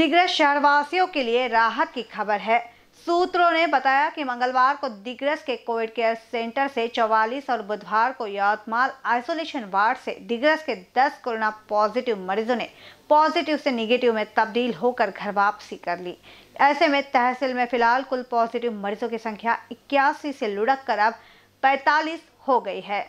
दिग्रह शहरवासियों के लिए राहत की खबर है सूत्रों ने बताया कि मंगलवार को दिग्रस के कोविड केयर सेंटर से 44 और बुधवार को यवतमाल आइसोलेशन वार्ड से दिग्रस के 10 कोरोना पॉजिटिव मरीजों ने पॉजिटिव से निगेटिव में तब्दील होकर घर वापसी कर ली ऐसे में तहसील में फिलहाल कुल पॉजिटिव मरीजों की संख्या इक्यासी से लुढ़क कर अब पैतालीस हो गई है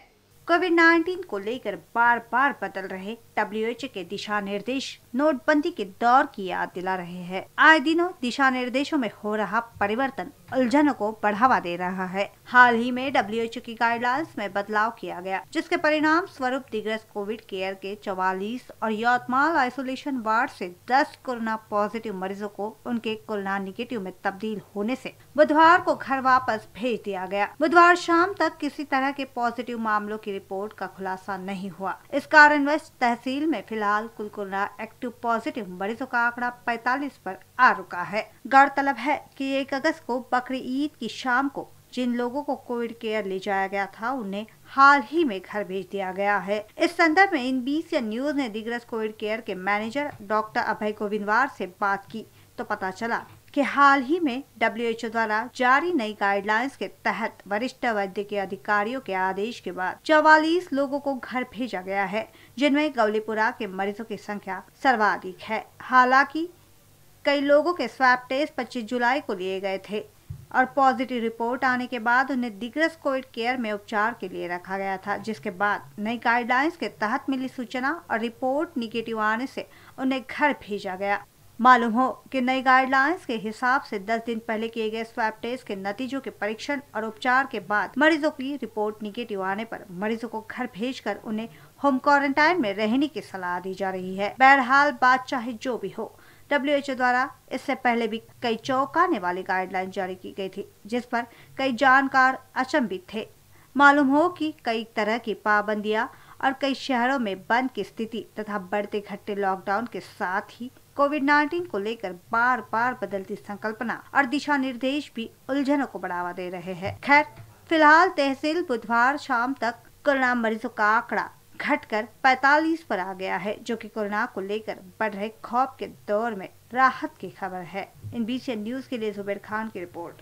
कोविड 19 को लेकर बार बार बदल रहे डब्ल्यू के दिशा निर्देश नोटबंदी के दौर की याद दिला रहे हैं आए दिनों दिशा निर्देशों में हो रहा परिवर्तन उलझनों को बढ़ावा दे रहा है हाल ही में डब्ल्यू की गाइडलाइंस में बदलाव किया गया जिसके परिणाम स्वरूप दिग्रस कोविड केयर के 44 और यौतमाल आइसोलेशन वार्ड से 10 कोरोना पॉजिटिव मरीजों को उनके कोरोना निगेटिव में तब्दील होने से बुधवार को घर वापस भेज दिया गया बुधवार शाम तक किसी तरह के पॉजिटिव मामलों की रिपोर्ट का खुलासा नहीं हुआ इस कारण तहसील में फिलहाल कुल कोरोना एक्टिव पॉजिटिव मरीजों का आंकड़ा पैतालीस पर आ रुका है गौरतलब है कि एक अगस्त को बकरी ईद की शाम को जिन लोगों को कोविड केयर ले जाया गया था उन्हें हाल ही में घर भेज दिया गया है इस संदर्भ में इन बीस न्यूज ने दिग्रस कोविड केयर के मैनेजर डॉक्टर अभय गोविंदवार से बात की तो पता चला कि हाल ही में डब्ल्यूएचओ द्वारा जारी नई गाइडलाइंस के तहत वरिष्ठ वैद्य के अधिकारियों के आदेश के बाद चौवालीस लोगों को घर भेजा गया है जिनमें गौलीपुरा के मरीजों की संख्या सर्वाधिक है हालांकि कई लोगों के स्वैप टेस्ट पच्चीस जुलाई को लिए गए थे और पॉजिटिव रिपोर्ट आने के बाद उन्हें दिग्रस कोविड केयर में उपचार के लिए रखा गया था जिसके बाद नई गाइडलाइंस के तहत मिली सूचना और रिपोर्ट निगेटिव आने से उन्हें घर भेजा गया मालूम हो कि नई गाइडलाइंस के हिसाब से 10 दिन पहले किए गए स्वैप टेस्ट के नतीजों के परीक्षण और उपचार के बाद मरीजों की रिपोर्ट निगेटिव आने पर मरीजों को घर भेजकर उन्हें होम क्वारंटाइन में रहने की सलाह दी जा रही है बहरहाल बात चाहे जो भी हो डब्ल्यू द्वारा इससे पहले भी कई चौंकाने वाली गाइडलाइन जारी की गई थी जिस पर कई जानकार अचंभित थे मालूम हो कि कई तरह की पाबंदियां और कई शहरों में बंद की स्थिति तथा बढ़ते घटते लॉकडाउन के साथ ही कोविड 19 को लेकर बार बार बदलती संकल्पना और दिशा निर्देश भी उलझनों को बढ़ावा दे रहे हैं खैर फिलहाल तहसील बुधवार शाम तक कोरोना मरीजों का आंकड़ा घटकर 45 पर आ गया है जो कि कोरोना को लेकर बढ़ रहे खौफ के दौर में राहत की खबर है इन बीच न्यूज के लिए जुबेर खान की रिपोर्ट